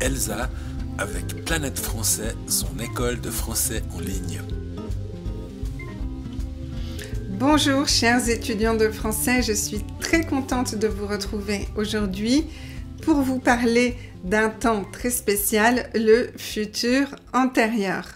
Elsa avec Planète Français, son école de français en ligne. Bonjour chers étudiants de français, je suis très contente de vous retrouver aujourd'hui pour vous parler d'un temps très spécial, le futur antérieur.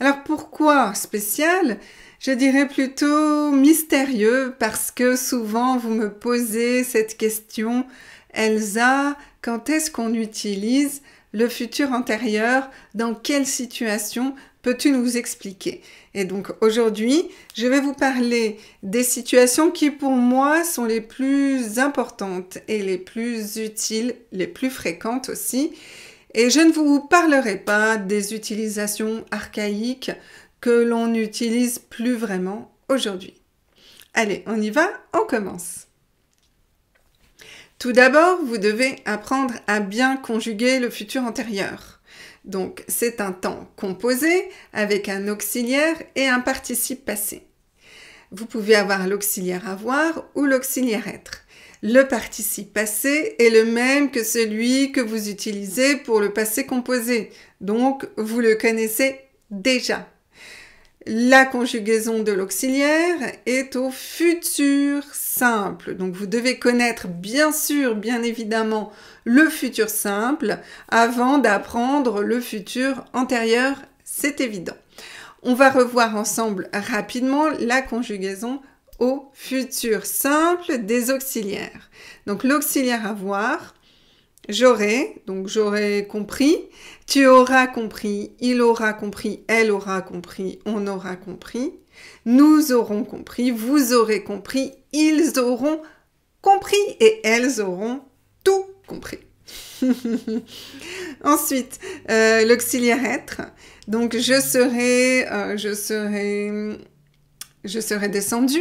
Alors pourquoi spécial je dirais plutôt mystérieux parce que souvent vous me posez cette question, Elsa, quand est-ce qu'on utilise le futur antérieur, dans quelle situation peux-tu nous expliquer Et donc aujourd'hui, je vais vous parler des situations qui pour moi sont les plus importantes et les plus utiles, les plus fréquentes aussi. Et je ne vous parlerai pas des utilisations archaïques que l'on n'utilise plus vraiment aujourd'hui. Allez, on y va, on commence. Tout d'abord, vous devez apprendre à bien conjuguer le futur antérieur. Donc c'est un temps composé avec un auxiliaire et un participe passé. Vous pouvez avoir l'auxiliaire avoir ou l'auxiliaire être. Le participe passé est le même que celui que vous utilisez pour le passé composé, donc vous le connaissez déjà. La conjugaison de l'auxiliaire est au futur simple. Donc vous devez connaître bien sûr, bien évidemment, le futur simple avant d'apprendre le futur antérieur, c'est évident. On va revoir ensemble rapidement la conjugaison au futur simple des auxiliaires. Donc l'auxiliaire avoir J'aurai, donc j'aurai compris, tu auras compris, il aura compris, elle aura compris, on aura compris, nous aurons compris, vous aurez compris, ils auront compris et elles auront tout compris. Ensuite, euh, l'auxiliaire être. Donc je serai, euh, je serai, je serai descendu.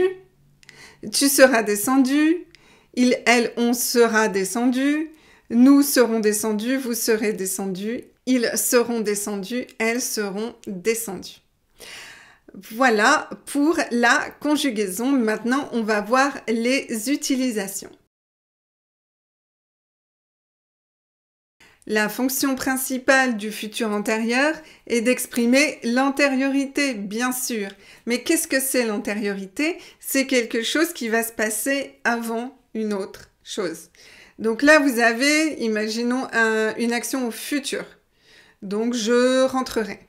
Tu seras descendu. Il, elle, on sera descendu nous serons descendus, vous serez descendus, ils seront descendus, elles seront descendues. Voilà pour la conjugaison. Maintenant, on va voir les utilisations. La fonction principale du futur antérieur est d'exprimer l'antériorité, bien sûr. Mais qu'est-ce que c'est l'antériorité C'est quelque chose qui va se passer avant une autre chose. Donc là, vous avez, imaginons, une action au futur. Donc je rentrerai.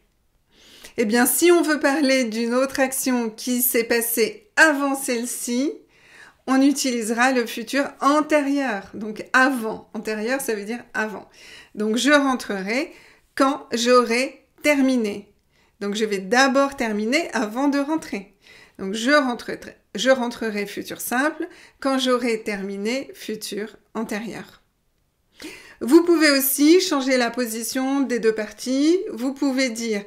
Eh bien, si on veut parler d'une autre action qui s'est passée avant celle-ci, on utilisera le futur antérieur. Donc avant. Antérieur, ça veut dire avant. Donc je rentrerai quand j'aurai terminé. Donc je vais d'abord terminer avant de rentrer. Donc je rentrerai, futur simple quand j'aurai terminé futur antérieur. Vous pouvez aussi changer la position des deux parties. Vous pouvez dire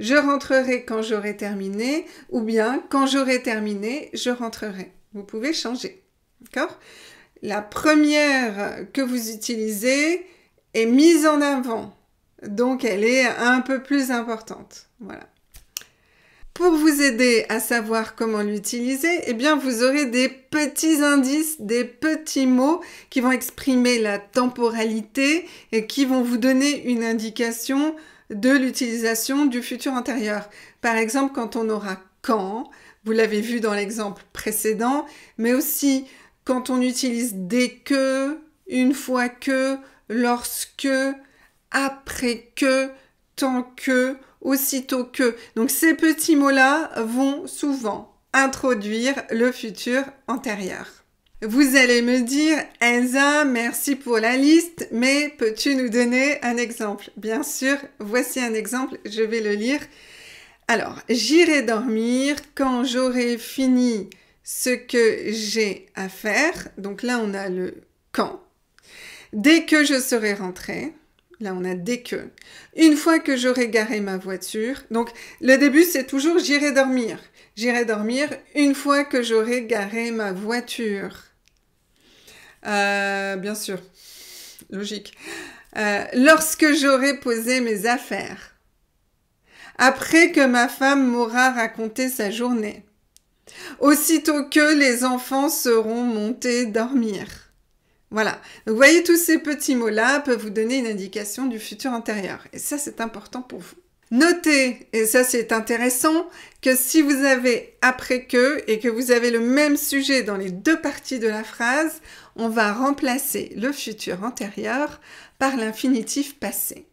je rentrerai quand j'aurai terminé ou bien quand j'aurai terminé, je rentrerai. Vous pouvez changer. D'accord La première que vous utilisez est mise en avant. Donc elle est un peu plus importante. Voilà. Pour vous aider à savoir comment l'utiliser, eh bien vous aurez des petits indices, des petits mots qui vont exprimer la temporalité et qui vont vous donner une indication de l'utilisation du futur antérieur. Par exemple, quand on aura quand, vous l'avez vu dans l'exemple précédent, mais aussi quand on utilise dès que, une fois que, lorsque, après que, tant que, aussitôt que. Donc ces petits mots-là vont souvent introduire le futur antérieur. Vous allez me dire, Elsa, merci pour la liste, mais peux-tu nous donner un exemple Bien sûr, voici un exemple, je vais le lire. Alors, j'irai dormir quand j'aurai fini ce que j'ai à faire. Donc là, on a le quand. Dès que je serai rentrée, Là, on a des que. Une fois que j'aurai garé ma voiture, donc le début, c'est toujours j'irai dormir. J'irai dormir une fois que j'aurai garé ma voiture. Euh, bien sûr, logique. Euh, lorsque j'aurai posé mes affaires. Après que ma femme m'aura raconté sa journée. Aussitôt que les enfants seront montés dormir. Voilà. vous voyez, tous ces petits mots-là peuvent vous donner une indication du futur antérieur. Et ça, c'est important pour vous. Notez, et ça c'est intéressant, que si vous avez après que et que vous avez le même sujet dans les deux parties de la phrase, on va remplacer le futur antérieur par l'infinitif passé.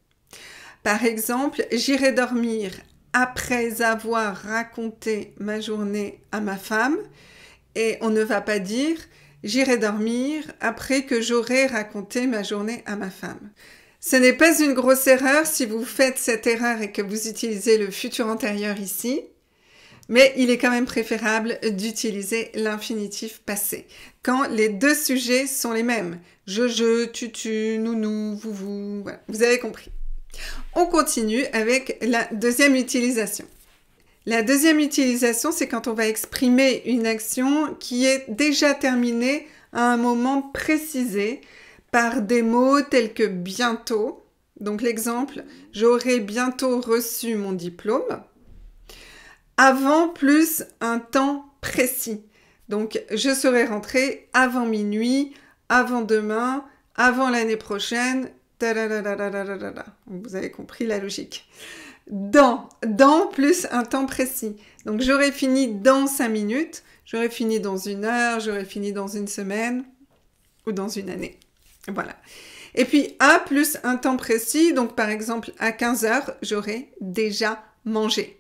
Par exemple, j'irai dormir après avoir raconté ma journée à ma femme et on ne va pas dire J'irai dormir après que j'aurai raconté ma journée à ma femme. Ce n'est pas une grosse erreur si vous faites cette erreur et que vous utilisez le futur antérieur ici, mais il est quand même préférable d'utiliser l'infinitif passé quand les deux sujets sont les mêmes. Je, je, tu, tu, nous, nous, vous, vous. vous avez compris. On continue avec la deuxième utilisation. La deuxième utilisation, c'est quand on va exprimer une action qui est déjà terminée à un moment précisé par des mots tels que bientôt. Donc l'exemple, j'aurai bientôt reçu mon diplôme. Avant plus un temps précis. Donc je serai rentré avant minuit, avant demain, avant l'année prochaine. Vous avez compris la logique dans, dans plus un temps précis. Donc j'aurais fini dans cinq minutes, j'aurais fini dans une heure, j'aurais fini dans une semaine ou dans une année. Voilà. Et puis à plus un temps précis, donc par exemple à 15 heures, j'aurais déjà mangé.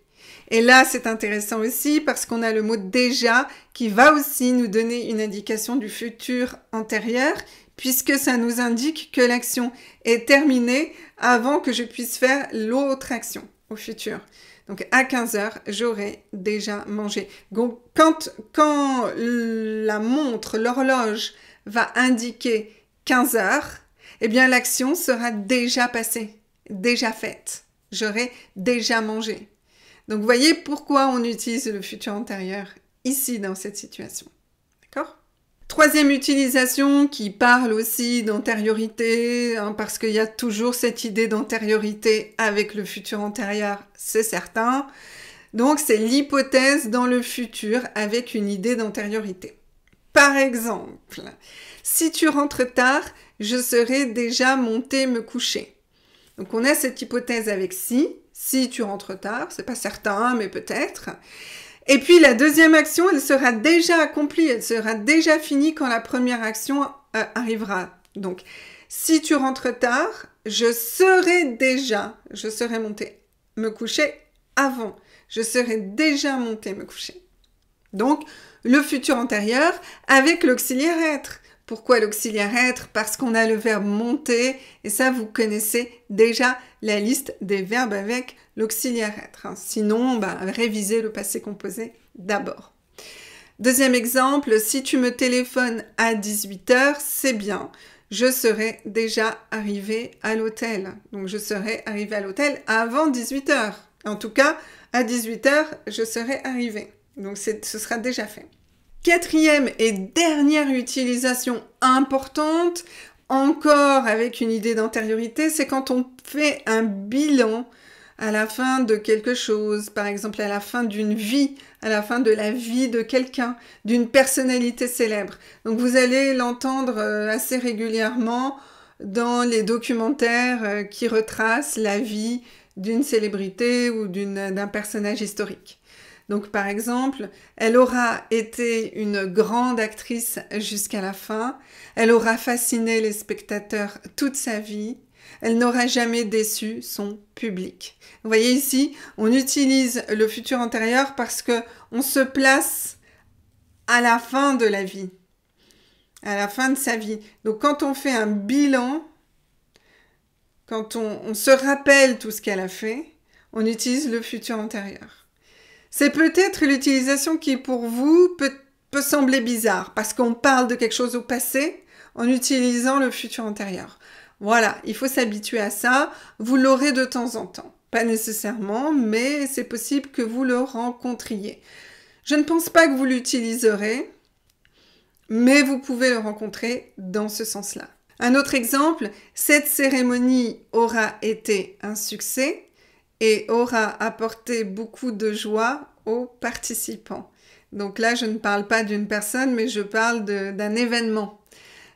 Et là, c'est intéressant aussi parce qu'on a le mot déjà qui va aussi nous donner une indication du futur antérieur puisque ça nous indique que l'action est terminée avant que je puisse faire l'autre action au futur. Donc à 15 heures j'aurai déjà mangé. Donc, quand, quand la montre, l'horloge va indiquer 15 heures eh bien l'action sera déjà passée, déjà faite. J'aurai déjà mangé. Donc vous voyez pourquoi on utilise le futur antérieur ici dans cette situation. Troisième utilisation qui parle aussi d'antériorité, hein, parce qu'il y a toujours cette idée d'antériorité avec le futur antérieur, c'est certain. Donc c'est l'hypothèse dans le futur avec une idée d'antériorité. Par exemple, si tu rentres tard, je serai déjà monté me coucher. Donc on a cette hypothèse avec si, si tu rentres tard, c'est pas certain, mais peut-être. Et puis la deuxième action, elle sera déjà accomplie, elle sera déjà finie quand la première action euh, arrivera. Donc, si tu rentres tard, je serai déjà, je serai monté, me coucher avant. Je serai déjà monté, me coucher. Donc, le futur antérieur avec l'auxiliaire être. Pourquoi l'auxiliaire être Parce qu'on a le verbe monter et ça, vous connaissez déjà la liste des verbes avec l'auxiliaire être. Hein. Sinon, réviser bah, révisez le passé composé d'abord. Deuxième exemple, si tu me téléphones à 18h, c'est bien. Je serai déjà arrivé à l'hôtel. Donc je serai arrivé à l'hôtel avant 18h. En tout cas, à 18h, je serai arrivé. Donc ce sera déjà fait. Quatrième et dernière utilisation importante, encore avec une idée d'antériorité, c'est quand on fait un bilan à la fin de quelque chose, par exemple à la fin d'une vie, à la fin de la vie de quelqu'un, d'une personnalité célèbre. Donc vous allez l'entendre euh, assez régulièrement dans les documentaires euh, qui retracent la vie d'une célébrité ou d'un personnage historique. Donc par exemple, elle aura été une grande actrice jusqu'à la fin, elle aura fasciné les spectateurs toute sa vie, elle n'aura jamais déçu son public. Vous voyez ici, on utilise le futur antérieur parce que on se place à la fin de la vie, à la fin de sa vie. Donc quand on fait un bilan, quand on, on se rappelle tout ce qu'elle a fait, on utilise le futur antérieur. C'est peut-être l'utilisation qui pour vous peut, sembler bizarre parce qu'on parle de quelque chose au passé en utilisant le futur antérieur. Voilà, il faut s'habituer à ça. Vous l'aurez de temps en temps. Pas nécessairement, mais c'est possible que vous le rencontriez. Je ne pense pas que vous l'utiliserez, mais vous pouvez le rencontrer dans ce sens-là. Un autre exemple, cette cérémonie aura été un succès et aura apporté beaucoup de joie aux participants. Donc là, je ne parle pas d'une personne, mais je parle d'un événement.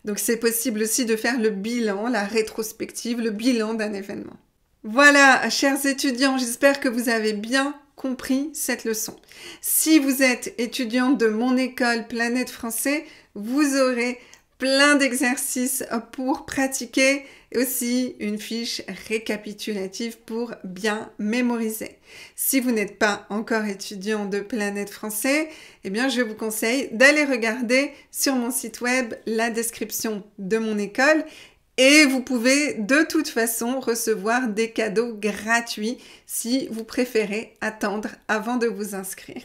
Donc c'est possible aussi de faire le bilan, la rétrospective, le bilan d'un événement. Voilà, chers étudiants, j'espère que vous avez bien compris cette leçon. Si vous êtes étudiant de mon école Planète Français, vous aurez plein d'exercices pour pratiquer aussi une fiche récapitulative pour bien mémoriser. Si vous n'êtes pas encore étudiant de Planète Français, eh bien je vous conseille d'aller regarder sur mon site web la description de mon école et vous pouvez de toute façon recevoir des cadeaux gratuits si vous préférez attendre avant de vous inscrire.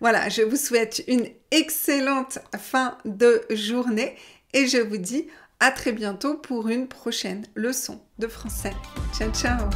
Voilà, je vous souhaite une excellente fin de journée et je vous dis à très bientôt pour une prochaine leçon de français. Ciao ciao